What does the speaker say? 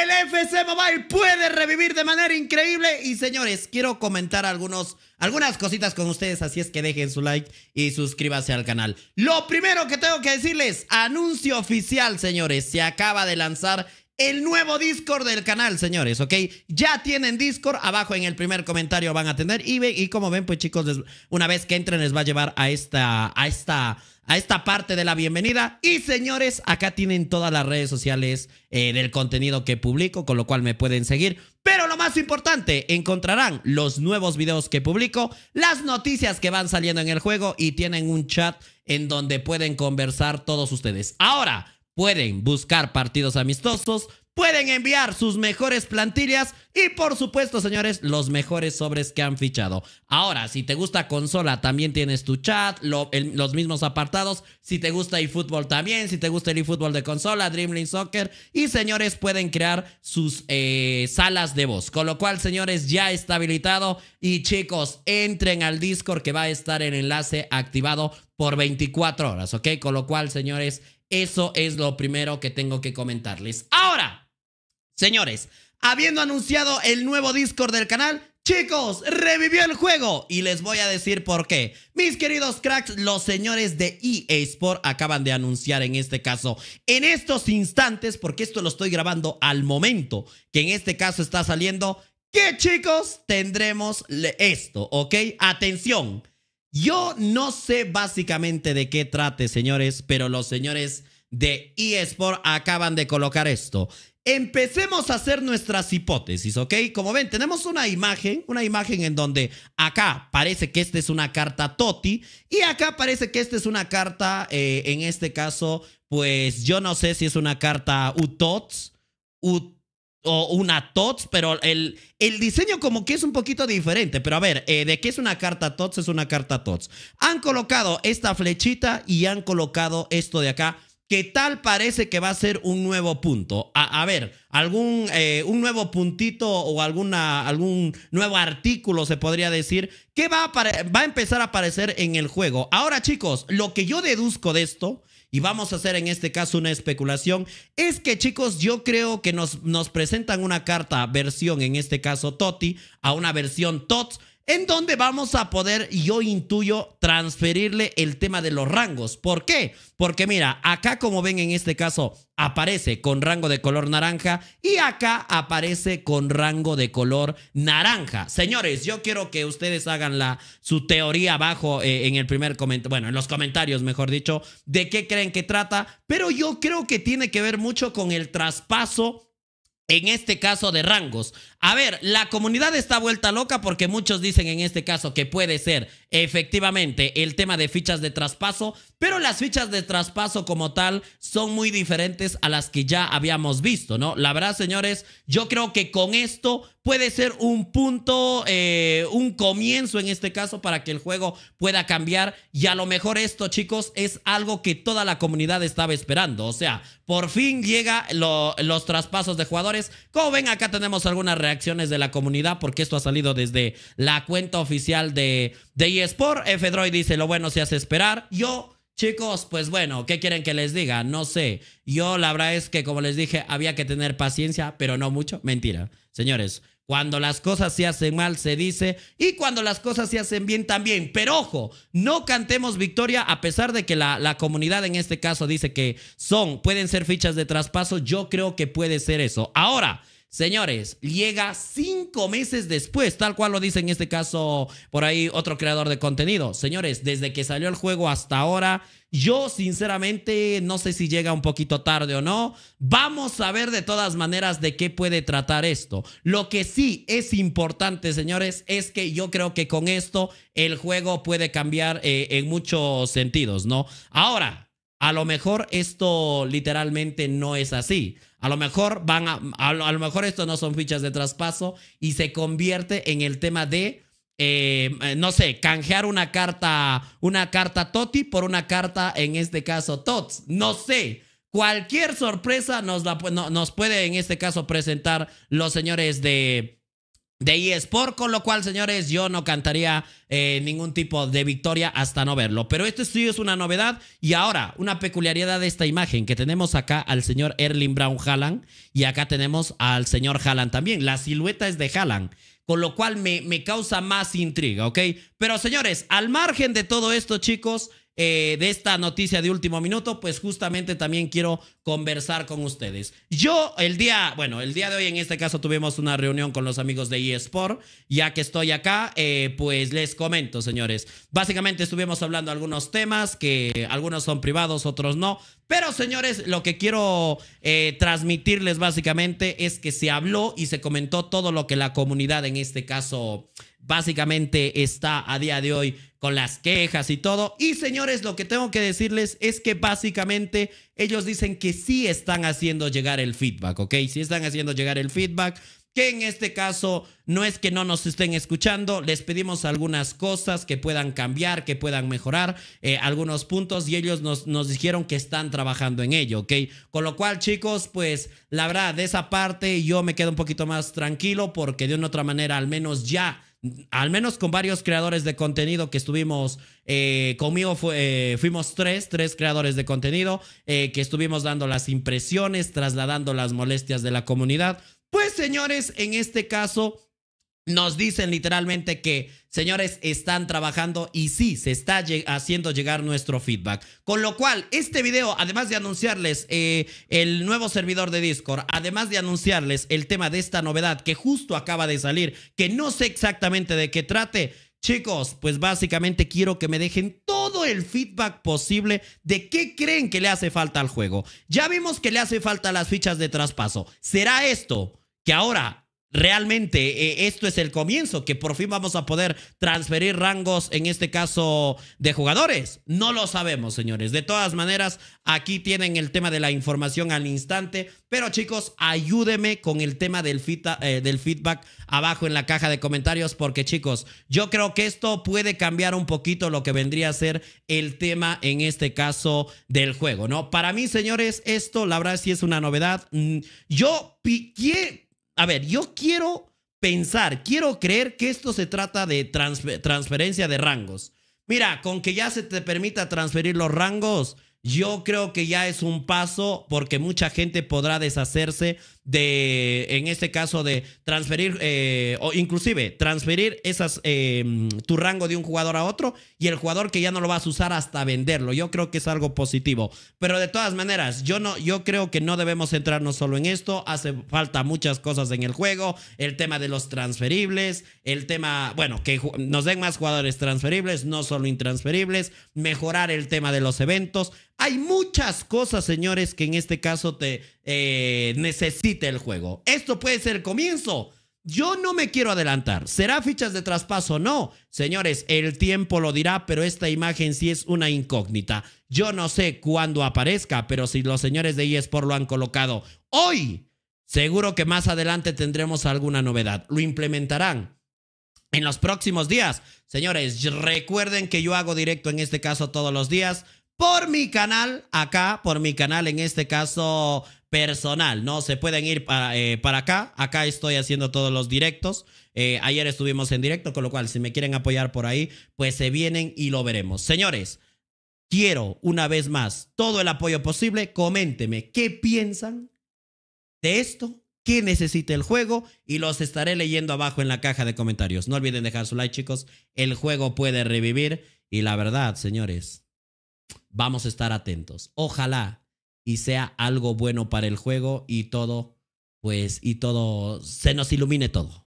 el FC Mobile puede revivir de manera increíble. Y señores, quiero comentar algunos, algunas cositas con ustedes, así es que dejen su like y suscríbase al canal. Lo primero que tengo que decirles, anuncio oficial, señores, se acaba de lanzar el nuevo Discord del canal, señores, ¿ok? Ya tienen Discord, abajo en el primer comentario van a tener y, y como ven, pues chicos, una vez que entren les va a llevar a esta, a esta, a esta parte de la bienvenida. Y señores, acá tienen todas las redes sociales eh, del contenido que publico, con lo cual me pueden seguir. Pero lo más importante, encontrarán los nuevos videos que publico, las noticias que van saliendo en el juego y tienen un chat en donde pueden conversar todos ustedes. Ahora, Pueden buscar partidos amistosos, pueden enviar sus mejores plantillas y por supuesto, señores, los mejores sobres que han fichado. Ahora, si te gusta consola, también tienes tu chat, los mismos apartados. Si te gusta fútbol, también, si te gusta el eFootball de consola, Dreamlink Soccer. Y señores, pueden crear sus eh, salas de voz. Con lo cual, señores, ya está habilitado. Y chicos, entren al Discord que va a estar el enlace activado por 24 horas, ¿ok? Con lo cual, señores, eso es lo primero que tengo que comentarles. Ahora, señores, habiendo anunciado el nuevo Discord del canal, Chicos, revivió el juego y les voy a decir por qué. Mis queridos cracks, los señores de EA Sport acaban de anunciar en este caso, en estos instantes, porque esto lo estoy grabando al momento, que en este caso está saliendo, que chicos tendremos esto, ¿ok? Atención, yo no sé básicamente de qué trate, señores, pero los señores de eSport acaban de colocar esto. Empecemos a hacer nuestras hipótesis, ¿ok? Como ven, tenemos una imagen, una imagen en donde acá parece que esta es una carta Toti y acá parece que esta es una carta, eh, en este caso, pues yo no sé si es una carta Utots, Utots o una TOTS, pero el, el, diseño como que es un poquito diferente. Pero a ver, eh, ¿de qué es una carta TOTS? Es una carta TOTS. Han colocado esta flechita y han colocado esto de acá. ¿Qué tal parece que va a ser un nuevo punto? A, ver, algún eh, un nuevo puntito o alguna, algún nuevo artículo se podría decir que va va a empezar a aparecer en el juego. Ahora chicos, lo que yo deduzco de esto y vamos a hacer en este caso una especulación, es que chicos, yo creo que nos, nos presentan una carta versión, en este caso Toti, a una versión TOTS en donde vamos a poder, yo intuyo, transferirle el tema de los rangos. ¿Por qué? Porque mira, acá como ven en este caso, aparece con rango de color naranja y acá aparece con rango de color naranja. Señores, yo quiero que ustedes hagan la, su teoría abajo eh, en el primer comentario, bueno, en los comentarios, mejor dicho, de qué creen que trata, pero yo creo que tiene que ver mucho con el traspaso en este caso de rangos. A ver, la comunidad está vuelta loca porque muchos dicen en este caso que puede ser efectivamente el tema de fichas de traspaso, pero las fichas de traspaso como tal son muy diferentes a las que ya habíamos visto, ¿no? La verdad, señores, yo creo que con esto puede ser un punto, eh, un comienzo en este caso para que el juego pueda cambiar y a lo mejor esto, chicos, es algo que toda la comunidad estaba esperando. O sea, por fin llega los traspasos de jugadores como ven, acá tenemos algunas reacciones de la comunidad porque esto ha salido desde la cuenta oficial de, de eSport. FDroid dice, lo bueno se hace esperar. Yo... Chicos, pues bueno, ¿qué quieren que les diga? No sé. Yo la verdad es que, como les dije, había que tener paciencia, pero no mucho. Mentira. Señores, cuando las cosas se hacen mal se dice y cuando las cosas se hacen bien también. Pero ojo, no cantemos victoria a pesar de que la, comunidad en este caso dice que son, pueden ser fichas de traspaso. Yo creo que puede ser eso. Ahora, Señores, llega cinco meses después, tal cual lo dice en este caso por ahí otro creador de contenido. Señores, desde que salió el juego hasta ahora, yo sinceramente no sé si llega un poquito tarde o no. Vamos a ver de todas maneras de qué puede tratar esto. Lo que sí es importante, señores, es que yo creo que con esto el juego puede cambiar eh, en muchos sentidos, ¿no? Ahora, a lo mejor esto literalmente no es así. A lo mejor van a, a, lo, mejor esto no son fichas de traspaso y se convierte en el tema de eh, eh, no sé, canjear una carta, una carta Toti por una carta, en este caso Tots. No sé. Cualquier sorpresa nos, la, nos puede en este caso presentar los señores de, de eSport, con lo cual, señores, yo no cantaría eh, ningún tipo de victoria hasta no verlo. Pero este estudio es una novedad y ahora una peculiaridad de esta imagen que tenemos acá al señor Erling Brown Haaland y acá tenemos al señor Haaland también. La silueta es de Haaland, con lo cual me, me causa más intriga, ¿ok? Pero señores, al margen de todo esto, chicos, eh, de esta noticia de último minuto, pues justamente también quiero conversar con ustedes. Yo el día, bueno, el día de hoy en este caso tuvimos una reunión con los amigos de eSport, ya que estoy acá, eh, pues les comento, señores. Básicamente estuvimos hablando algunos temas que algunos son privados, otros no, pero señores, lo que quiero eh, transmitirles básicamente es que se habló y se comentó todo lo que la comunidad en este caso básicamente está a día de hoy con las quejas y todo. Y señores, lo que tengo que decirles es que básicamente ellos dicen que sí están haciendo llegar el feedback, ¿ok? Sí están haciendo llegar el feedback, que en este caso no es que no nos estén escuchando, les pedimos algunas cosas que puedan cambiar, que puedan mejorar, eh, algunos puntos y ellos nos, nos dijeron que están trabajando en ello, ¿ok? Con lo cual, chicos, pues la verdad, de esa parte yo me quedo un poquito más tranquilo porque de una otra manera al menos ya al menos con varios creadores de contenido que estuvimos, eh, conmigo eh, fuimos tres, tres creadores de contenido, eh, que estuvimos dando las impresiones, trasladando las molestias de la comunidad. Pues señores, en este caso nos dicen literalmente que, señores, están trabajando y sí, se está haciendo llegar nuestro feedback. Con lo cual, este video, además de anunciarles eh, el nuevo servidor de Discord, además de anunciarles el tema de esta novedad que justo acaba de salir, que no sé exactamente de qué trate, Chicos, pues básicamente quiero que me dejen todo el feedback posible de qué creen que le hace falta al juego. Ya vimos que le hace falta las fichas de traspaso. ¿Será esto que ahora realmente eh, esto es el comienzo, que por fin vamos a poder transferir rangos, en este caso, de jugadores. No lo sabemos, señores. De todas maneras, aquí tienen el tema de la información al instante. Pero chicos, ayúdenme con el tema del, eh, del feedback abajo en la caja de comentarios, porque chicos, yo creo que esto puede cambiar un poquito lo que vendría a ser el tema, en este caso, del juego, ¿no? Para mí, señores, esto, la verdad, sí es una novedad. Mm, yo piqué a ver, yo quiero pensar, quiero creer que esto se trata de transferencia de rangos. Mira, con que ya se te permita transferir los rangos, yo creo que ya es un paso porque mucha gente podrá deshacerse de, en este caso, de transferir, eh, o inclusive transferir esas, eh, tu rango de un jugador a otro y el jugador que ya no lo vas a usar hasta venderlo. Yo creo que es algo positivo. Pero de todas maneras, yo, no, yo creo que no debemos centrarnos solo en esto. Hace falta muchas cosas en el juego. El tema de los transferibles, el tema, bueno, que nos den más jugadores transferibles, no solo intransferibles. Mejorar el tema de los eventos. Hay muchas cosas, señores, que en este caso te eh, necesite el juego. Esto puede ser el comienzo. Yo no me quiero adelantar. ¿Será fichas de traspaso? No. Señores, el tiempo lo dirá, pero esta imagen sí es una incógnita. Yo no sé cuándo aparezca, pero si los señores de eSport lo han colocado hoy, seguro que más adelante tendremos alguna novedad. Lo implementarán en los próximos días. Señores, recuerden que yo hago directo en este caso todos los días por mi canal, acá, por mi canal, en este caso personal, ¿no? Se pueden ir para, eh, para acá, acá estoy haciendo todos los directos. Eh, ayer estuvimos en directo, con lo cual, si me quieren apoyar por ahí, pues se vienen y lo veremos. Señores, quiero una vez más todo el apoyo posible. Coménteme qué piensan de esto, qué necesita el juego y los estaré leyendo abajo en la caja de comentarios. No olviden dejar su like, chicos. El juego puede revivir y la verdad, señores, vamos a estar atentos. Ojalá y sea algo bueno para el juego y todo, pues, y todo, se nos ilumine todo.